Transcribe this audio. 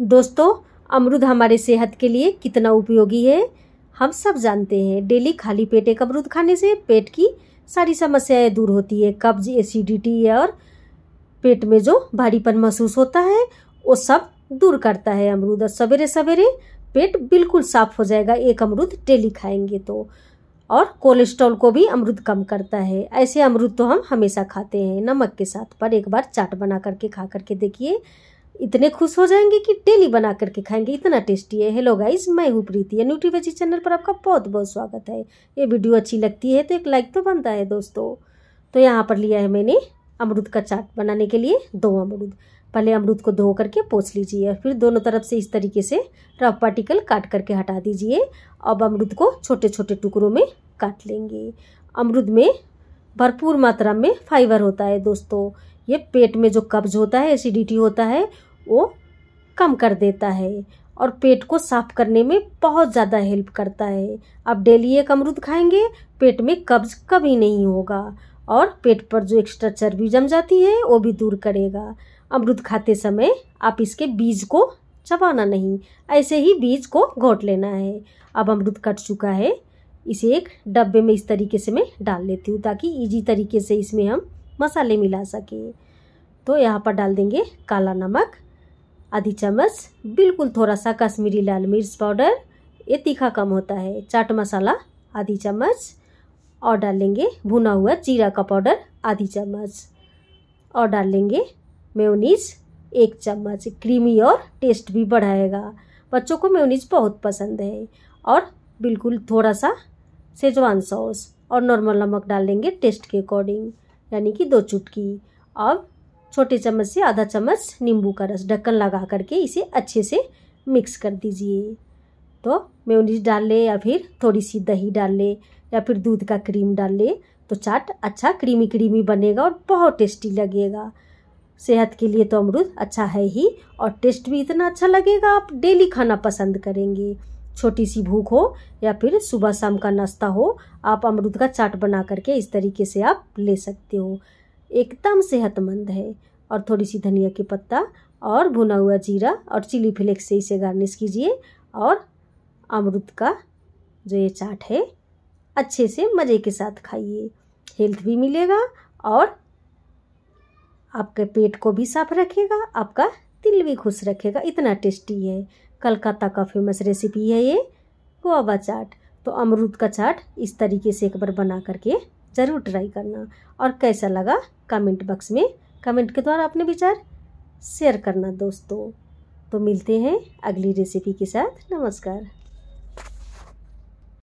दोस्तों अमरूद हमारे सेहत के लिए कितना उपयोगी है हम सब जानते हैं डेली खाली पेट एक अमरूद खाने से पेट की सारी समस्याएं दूर होती है कब्ज एसिडिटी और पेट में जो भारीपन महसूस होता है वो सब दूर करता है अमरूद और सवेरे सवेरे पेट बिल्कुल साफ हो जाएगा एक अमरूद डेली खाएंगे तो और कोलेस्ट्रॉल को भी अमरूद कम करता है ऐसे अमरूद तो हम हमेशा खाते हैं नमक के साथ पर एक बार चाट बना करके खा करके देखिए इतने खुश हो जाएंगे कि डेली बना करके खाएंगे इतना टेस्टी है हेलो गाइस मैं हूँ प्रीति न्यूट्री वेजी चैनल पर आपका बहुत बहुत स्वागत है ये वीडियो अच्छी लगती है तो एक लाइक तो बनता है दोस्तों तो यहाँ पर लिया है मैंने अमरूद का चाट बनाने के लिए दो अमरूद पहले अमरूद को धो करके पोछ लीजिए फिर दोनों तरफ से इस तरीके से रफ पार्टिकल काट करके हटा दीजिए अब अमरूद को छोटे छोटे टुकड़ों में काट लेंगे अमरूद में भरपूर मात्रा में फाइबर होता है दोस्तों ये पेट में जो कब्ज होता है एसिडिटी होता है वो कम कर देता है और पेट को साफ करने में बहुत ज़्यादा हेल्प करता है आप डेली एक अमरूद खाएंगे पेट में कब्ज कभी नहीं होगा और पेट पर जो एक्स्ट्रा चर्बी जम जाती है वो भी दूर करेगा अमरूद खाते समय आप इसके बीज को चबाना नहीं ऐसे ही बीज को घोट लेना है अब अमरूद कट चुका है इसे एक डब्बे में इस तरीके से मैं डाल लेती हूँ ताकि इजी तरीके से इसमें हम मसाले मिला सकें तो यहाँ पर डाल देंगे काला नमक आधी चम्मच बिल्कुल थोड़ा सा कश्मीरी लाल मिर्च पाउडर ये तीखा कम होता है चाट मसाला आधी चम्मच और डालेंगे भुना हुआ जीरा का पाउडर आधी चम्मच और डालेंगे मेयोनीज एक चम्मच क्रीमी और टेस्ट भी बढ़ाएगा बच्चों को मेयोनीज बहुत पसंद है और बिल्कुल थोड़ा सा सेजवान सॉस और नॉर्मल नमक डाल देंगे टेस्ट के अकॉर्डिंग यानी कि दो चुटकी अब छोटे चम्मच से आधा चम्मच नींबू का रस ढक्कन लगा करके इसे अच्छे से मिक्स कर दीजिए तो मेयोनीज डाल ले या फिर थोड़ी सी दही डाल ले या फिर दूध का क्रीम डाल ले तो चाट अच्छा क्रीमी क्रीमी बनेगा और बहुत टेस्टी लगेगा सेहत के लिए तो अमरूद अच्छा है ही और टेस्ट भी इतना अच्छा लगेगा आप डेली खाना पसंद करेंगे छोटी सी भूख हो या फिर सुबह शाम का नाश्ता हो आप अमरूद का चाट बना करके इस तरीके से आप ले सकते हो एकदम सेहतमंद है और थोड़ी सी धनिया के पत्ता और भुना हुआ जीरा और चिली फ्लेक्स से इसे गार्निश कीजिए और अमरुद का जो ये चाट है अच्छे से मज़े के साथ खाइए हेल्थ भी मिलेगा और आपके पेट को भी साफ रखेगा आपका दिल भी खुश रखेगा इतना टेस्टी है कलकत्ता का फेमस रेसिपी है ये गोवा चाट तो अमरूद का चाट इस तरीके से एक बार बना करके ज़रूर ट्राई करना और कैसा लगा कमेंट बॉक्स में कमेंट के द्वारा अपने विचार शेयर करना दोस्तों तो मिलते हैं अगली रेसिपी के साथ नमस्कार